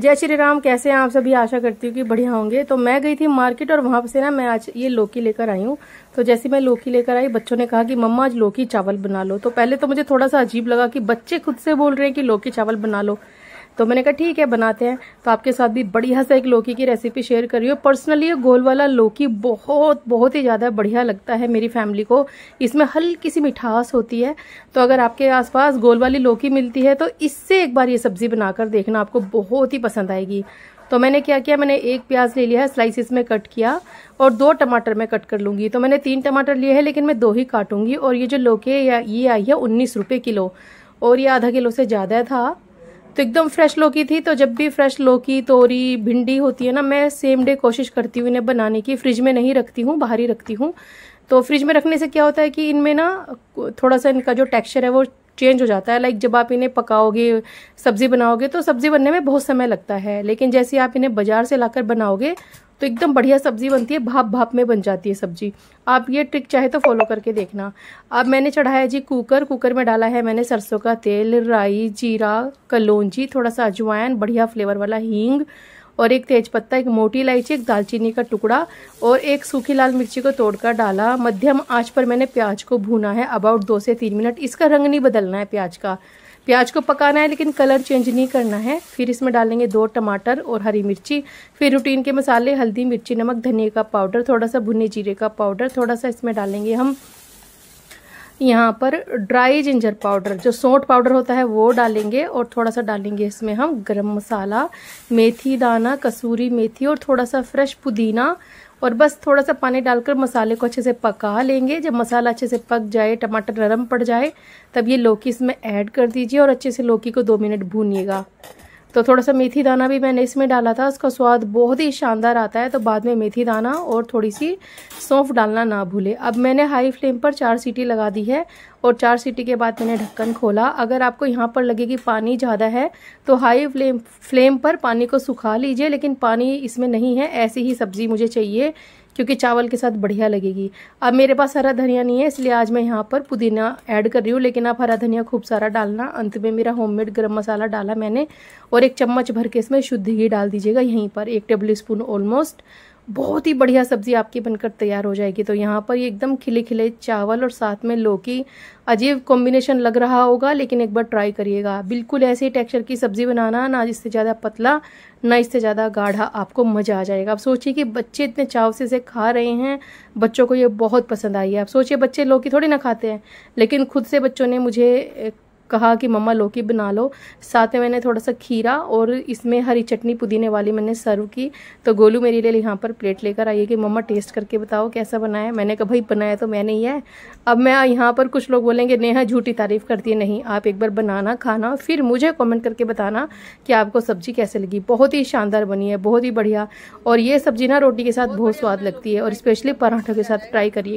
जय श्री राम कैसे हैं आप सभी आशा करती हूँ कि बढ़िया होंगे तो मैं गई थी मार्केट और वहां से ना मैं आज ये लौकी लेकर आई हूँ तो जैसे मैं लौकी लेकर आई बच्चों ने कहा कि मम्मा आज लौकी चावल बना लो तो पहले तो मुझे थोड़ा सा अजीब लगा कि बच्चे खुद से बोल रहे हैं कि लौकी चावल बना लो तो मैंने कहा ठीक है बनाते हैं तो आपके साथ भी बढ़िया सा एक लौकी की रेसिपी शेयर कर रही हो पर्सनली ये गोल वाला लौकी बहुत बहुत ही ज़्यादा बढ़िया लगता है मेरी फैमिली को इसमें हल्की सी मिठास होती है तो अगर आपके आसपास गोल वाली लौकी मिलती है तो इससे एक बार ये सब्ज़ी बनाकर देखना आपको बहुत ही पसंद आएगी तो मैंने क्या किया मैंने एक प्याज ले लिया है स्लाइसिस में कट किया और दो टमाटर में कट कर लूँगी तो मैंने तीन टमाटर लिए हैं लेकिन मैं दो ही काटूंगी और ये जो लौकी ये आई है उन्नीस रुपये किलो और ये आधा किलो से ज़्यादा था तो एकदम फ्रेश लौकी थी तो जब भी फ्रेश लौकी तोरी भिंडी होती है ना मैं सेम डे कोशिश करती हूँ इन्हें बनाने की फ्रिज में नहीं रखती हूँ बाहर ही रखती हूँ तो फ्रिज में रखने से क्या होता है कि इनमें ना थोड़ा सा इनका जो टेक्सचर है वो चेंज हो जाता है लाइक जब आप इन्हें पकाओगे सब्जी बनाओगे तो सब्जी बनने में बहुत समय लगता है लेकिन जैसे आप इन्हें बाजार से लाकर बनाओगे तो एकदम बढ़िया सब्ज़ी बनती है भाप भाप में बन जाती है सब्ज़ी आप ये ट्रिक चाहे तो फॉलो करके देखना अब मैंने चढ़ाया जी कुकर कुकर में डाला है मैंने सरसों का तेल राई जीरा कलौजी थोड़ा सा अजवाइन बढ़िया फ्लेवर वाला हींग और एक तेज़पत्ता एक मोटी इलायची एक दालचीनी का टुकड़ा और एक सूखी लाल मिर्ची को तोड़कर डाला मध्यम आँच पर मैंने प्याज को भूना है अबाउट दो से तीन मिनट इसका रंग नहीं बदलना है प्याज का प्याज को पकाना है लेकिन कलर चेंज नहीं करना है फिर इसमें डालेंगे दो टमाटर और हरी मिर्ची फिर रूटीन के मसाले हल्दी मिर्ची नमक धनिया का पाउडर थोड़ा सा भुने जीरे का पाउडर थोड़ा सा इसमें डालेंगे हम यहाँ पर ड्राई जिंजर पाउडर जो सोट पाउडर होता है वो डालेंगे और थोड़ा सा डालेंगे इसमें हम गरम मसाला मेथी दाना कसूरी मेथी और थोड़ा सा फ्रेश पुदीना और बस थोड़ा सा पानी डालकर मसाले को अच्छे से पका लेंगे जब मसाला अच्छे से पक जाए टमाटर नरम पड़ जाए तब ये लौकी इसमें ऐड कर दीजिए और अच्छे से लौकी को दो मिनट भूनिएगा तो थोड़ा सा मेथी दाना भी मैंने इसमें डाला था उसका स्वाद बहुत ही शानदार आता है तो बाद में मेथी दाना और थोड़ी सी सौंफ डालना ना भूले अब मैंने हाई फ्लेम पर चार सीटी लगा दी है और चार सीटी के बाद मैंने ढक्कन खोला अगर आपको यहाँ पर लगे कि पानी ज़्यादा है तो हाई फ्लेम फ्लेम पर पानी को सुखा लीजिए लेकिन पानी इसमें नहीं है ऐसी ही सब्ज़ी मुझे चाहिए क्योंकि चावल के साथ बढ़िया लगेगी अब मेरे पास हरा धनिया नहीं है इसलिए आज मैं यहाँ पर पुदीना ऐड कर रही हूँ लेकिन आप हरा धनिया खूब सारा डालना अंत में मेरा होममेड गरम मसाला डाला मैंने और एक चम्मच भर के इसमें शुद्ध घी डाल दीजिएगा यहीं पर एक टेबल स्पून ऑलमोस्ट बहुत ही बढ़िया सब्ज़ी आपकी बनकर तैयार हो जाएगी तो यहाँ पर ये एकदम खिले खिले चावल और साथ में लौकी अजीब कॉम्बिनेशन लग रहा होगा लेकिन एक बार ट्राई करिएगा बिल्कुल ऐसे ही टेक्सचर की सब्ज़ी बनाना ना इससे ज़्यादा पतला ना इससे ज़्यादा गाढ़ा आपको मज़ा आ जाएगा आप सोचिए कि बच्चे इतने चाव से इसे खा रहे हैं बच्चों को ये बहुत पसंद आई है आप सोचिए बच्चे लौकी थोड़ी ना खाते हैं लेकिन खुद से बच्चों ने मुझे कहा कि मम्मा लौकी बना लो साथ में मैंने थोड़ा सा खीरा और इसमें हरी चटनी पुदीने वाली मैंने सर्व की तो गोलू मेरे लिए यहाँ पर प्लेट लेकर आई है कि मम्मा टेस्ट करके बताओ कैसा बनाया मैंने कहा भाई बनाया तो मैंने ही है अब मैं यहाँ पर कुछ लोग बोलेंगे नेहा झूठी तारीफ़ करती है नहीं आप एक बार बनाना खाना फिर मुझे कॉमेंट करके बताना कि आपको सब्ज़ी कैसे लगी बहुत ही शानदार बनी है बहुत ही बढ़िया और ये सब्ज़ी ना रोटी के साथ बहुत स्वाद लगती है और स्पेशली पराठों के साथ ट्राई करिए